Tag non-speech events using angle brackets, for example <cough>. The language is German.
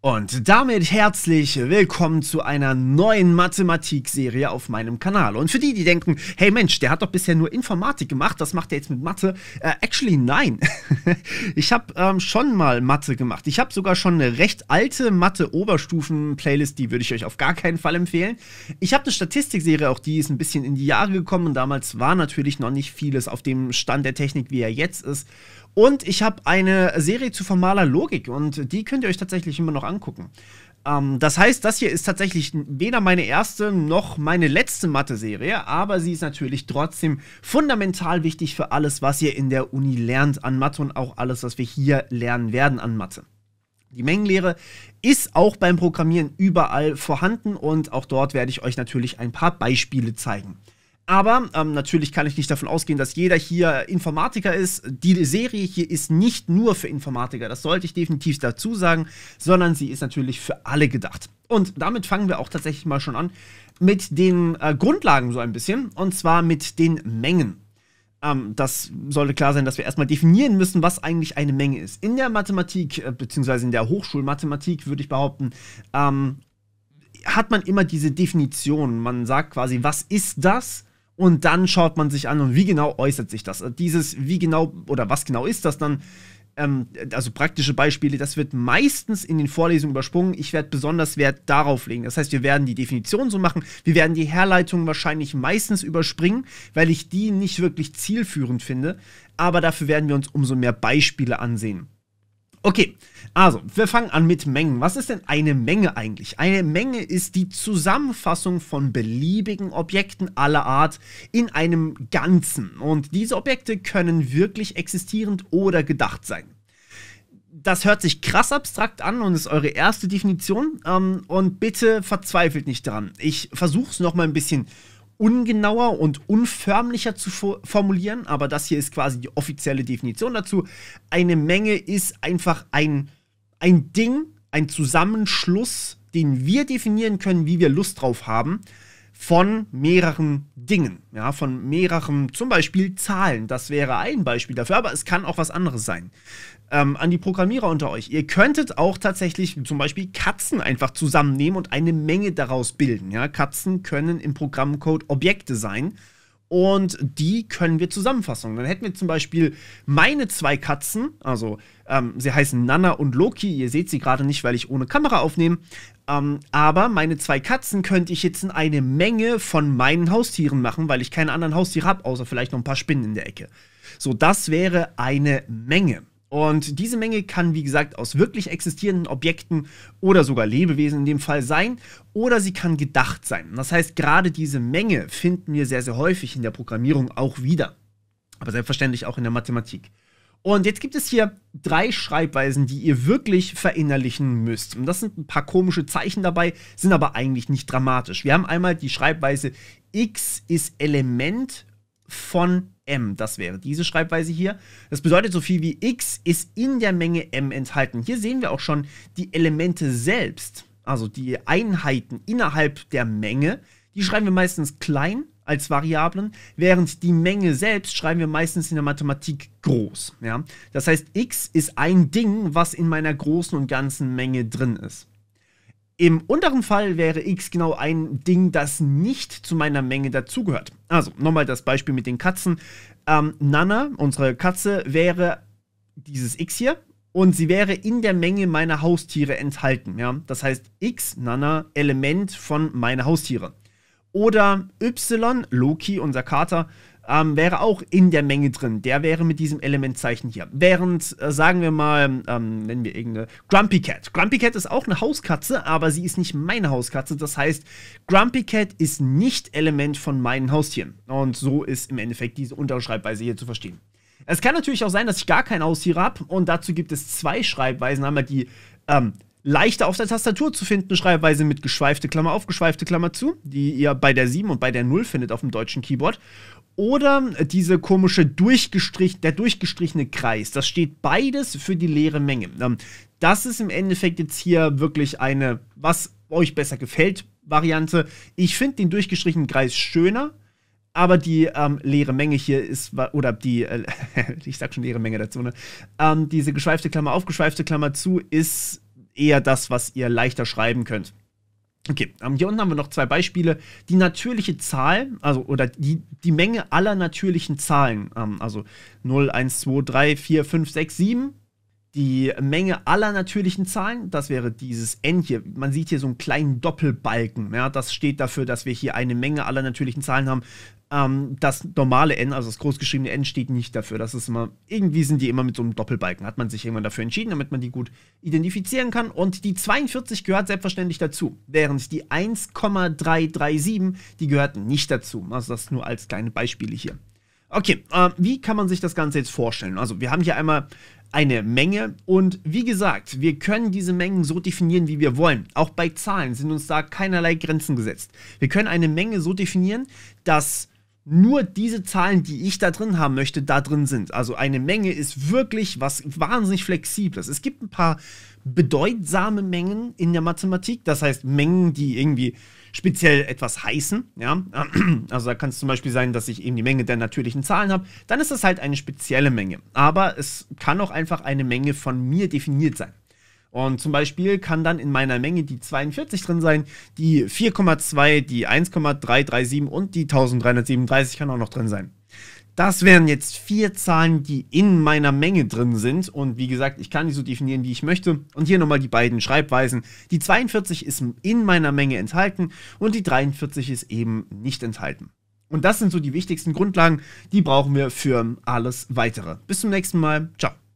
Und damit herzlich willkommen zu einer neuen Mathematikserie auf meinem Kanal. Und für die, die denken, hey Mensch, der hat doch bisher nur Informatik gemacht, das macht er jetzt mit Mathe. Äh, actually, nein. <laughs> ich habe ähm, schon mal Mathe gemacht. Ich habe sogar schon eine recht alte Mathe-Oberstufen-Playlist, die würde ich euch auf gar keinen Fall empfehlen. Ich habe eine Statistikserie, auch die ist ein bisschen in die Jahre gekommen. Und damals war natürlich noch nicht vieles auf dem Stand der Technik, wie er jetzt ist. Und ich habe eine Serie zu formaler Logik und die könnt ihr euch tatsächlich immer noch angucken. Ähm, das heißt, das hier ist tatsächlich weder meine erste noch meine letzte Mathe-Serie, aber sie ist natürlich trotzdem fundamental wichtig für alles, was ihr in der Uni lernt an Mathe und auch alles, was wir hier lernen werden an Mathe. Die Mengenlehre ist auch beim Programmieren überall vorhanden und auch dort werde ich euch natürlich ein paar Beispiele zeigen. Aber ähm, natürlich kann ich nicht davon ausgehen, dass jeder hier Informatiker ist. Die Serie hier ist nicht nur für Informatiker, das sollte ich definitiv dazu sagen, sondern sie ist natürlich für alle gedacht. Und damit fangen wir auch tatsächlich mal schon an mit den äh, Grundlagen so ein bisschen, und zwar mit den Mengen. Ähm, das sollte klar sein, dass wir erstmal definieren müssen, was eigentlich eine Menge ist. In der Mathematik, äh, beziehungsweise in der Hochschulmathematik, würde ich behaupten, ähm, hat man immer diese Definition. Man sagt quasi, was ist das? Und dann schaut man sich an, und wie genau äußert sich das? Dieses, wie genau oder was genau ist das dann? Ähm, also praktische Beispiele, das wird meistens in den Vorlesungen übersprungen. Ich werde besonders Wert darauf legen. Das heißt, wir werden die Definition so machen, wir werden die Herleitung wahrscheinlich meistens überspringen, weil ich die nicht wirklich zielführend finde. Aber dafür werden wir uns umso mehr Beispiele ansehen. Okay, also wir fangen an mit Mengen. Was ist denn eine Menge eigentlich? Eine Menge ist die Zusammenfassung von beliebigen Objekten aller Art in einem Ganzen. Und diese Objekte können wirklich existierend oder gedacht sein das hört sich krass abstrakt an und ist eure erste Definition. Ähm, und bitte verzweifelt nicht daran. Ich versuche es nochmal ein bisschen ungenauer und unförmlicher zu formulieren, aber das hier ist quasi die offizielle Definition dazu. Eine Menge ist einfach ein, ein Ding, ein Zusammenschluss, den wir definieren können, wie wir Lust drauf haben von mehreren Dingen, ja, von mehreren, zum Beispiel Zahlen. Das wäre ein Beispiel dafür, aber es kann auch was anderes sein. Ähm, an die Programmierer unter euch. Ihr könntet auch tatsächlich zum Beispiel Katzen einfach zusammennehmen und eine Menge daraus bilden. Ja? Katzen können im Programmcode Objekte sein und die können wir zusammenfassen. Dann hätten wir zum Beispiel meine zwei Katzen, also ähm, sie heißen Nana und Loki, ihr seht sie gerade nicht, weil ich ohne Kamera aufnehme, ähm, aber meine zwei Katzen könnte ich jetzt in eine Menge von meinen Haustieren machen, weil ich keine anderen Haustiere habe, außer vielleicht noch ein paar Spinnen in der Ecke. So, das wäre eine Menge. Und diese Menge kann, wie gesagt, aus wirklich existierenden Objekten oder sogar Lebewesen in dem Fall sein oder sie kann gedacht sein. Das heißt, gerade diese Menge finden wir sehr, sehr häufig in der Programmierung auch wieder. Aber selbstverständlich auch in der Mathematik. Und jetzt gibt es hier drei Schreibweisen, die ihr wirklich verinnerlichen müsst. Und das sind ein paar komische Zeichen dabei, sind aber eigentlich nicht dramatisch. Wir haben einmal die Schreibweise x ist Element von m. Das wäre diese Schreibweise hier. Das bedeutet so viel wie x ist in der Menge m enthalten. Hier sehen wir auch schon die Elemente selbst, also die Einheiten innerhalb der Menge. Die schreiben wir meistens klein als Variablen, während die Menge selbst schreiben wir meistens in der Mathematik groß. Ja? Das heißt, x ist ein Ding, was in meiner großen und ganzen Menge drin ist. Im unteren Fall wäre x genau ein Ding, das nicht zu meiner Menge dazugehört. Also nochmal das Beispiel mit den Katzen. Ähm, Nana, unsere Katze, wäre dieses x hier und sie wäre in der Menge meiner Haustiere enthalten. Ja? Das heißt x, Nana, Element von meiner Haustiere. Oder y, Loki, unser Kater, ähm, wäre auch in der Menge drin. Der wäre mit diesem Elementzeichen hier. Während, äh, sagen wir mal, ähm, nennen wir irgendeine Grumpy Cat. Grumpy Cat ist auch eine Hauskatze, aber sie ist nicht meine Hauskatze. Das heißt, Grumpy Cat ist nicht Element von meinen Haustieren. Und so ist im Endeffekt diese Unterschreibweise hier zu verstehen. Es kann natürlich auch sein, dass ich gar kein Haustier habe und dazu gibt es zwei Schreibweisen. Einmal die ähm, leichter auf der Tastatur zu finden, Schreibweise mit geschweifte Klammer auf, geschweifte Klammer zu, die ihr bei der 7 und bei der 0 findet auf dem deutschen Keyboard. Oder diese komische durchgestrich, der durchgestrichene Kreis. Das steht beides für die leere Menge. Ähm, das ist im Endeffekt jetzt hier wirklich eine, was euch besser gefällt, Variante. Ich finde den durchgestrichenen Kreis schöner, aber die ähm, leere Menge hier ist, oder die, äh, <laughs> ich sag schon leere Menge dazu, ne? Ähm, diese geschweifte Klammer auf, geschweifte Klammer zu ist eher das, was ihr leichter schreiben könnt. Okay, ähm, hier unten haben wir noch zwei Beispiele. Die natürliche Zahl, also oder die, die Menge aller natürlichen Zahlen, ähm, also 0, 1, 2, 3, 4, 5, 6, 7, die Menge aller natürlichen Zahlen, das wäre dieses n hier. Man sieht hier so einen kleinen Doppelbalken. Ja, das steht dafür, dass wir hier eine Menge aller natürlichen Zahlen haben. Ähm, das normale n, also das großgeschriebene n, steht nicht dafür. Das ist immer, irgendwie sind die immer mit so einem Doppelbalken. Hat man sich irgendwann dafür entschieden, damit man die gut identifizieren kann. Und die 42 gehört selbstverständlich dazu, während die 1,337, die gehört nicht dazu. Also das nur als kleine Beispiele hier. Okay, äh, wie kann man sich das Ganze jetzt vorstellen? Also wir haben hier einmal eine Menge und wie gesagt, wir können diese Mengen so definieren, wie wir wollen. Auch bei Zahlen sind uns da keinerlei Grenzen gesetzt. Wir können eine Menge so definieren, dass nur diese Zahlen, die ich da drin haben möchte, da drin sind. Also eine Menge ist wirklich was wahnsinnig Flexibles. Es gibt ein paar bedeutsame Mengen in der Mathematik, das heißt Mengen, die irgendwie speziell etwas heißen. Ja? <clears throat> Also da kann es zum Beispiel sein, dass ich eben die Menge der natürlichen Zahlen habe. Dann ist das halt eine spezielle Menge. Aber es kann auch einfach eine Menge von mir definiert sein. Und zum Beispiel kann dann in meiner Menge die 42 drin sein, die 4,2, die 1,337 und die 1337 kann auch noch drin sein. Das wären jetzt vier Zahlen, die in meiner Menge drin sind. Und wie gesagt, ich kann die so definieren, wie ich möchte. Und hier nochmal die beiden Schreibweisen. Die 42 ist in meiner Menge enthalten und die 43 ist eben nicht enthalten. Und das sind so die wichtigsten Grundlagen, die brauchen wir für alles weitere. Bis zum nächsten Mal. Ciao.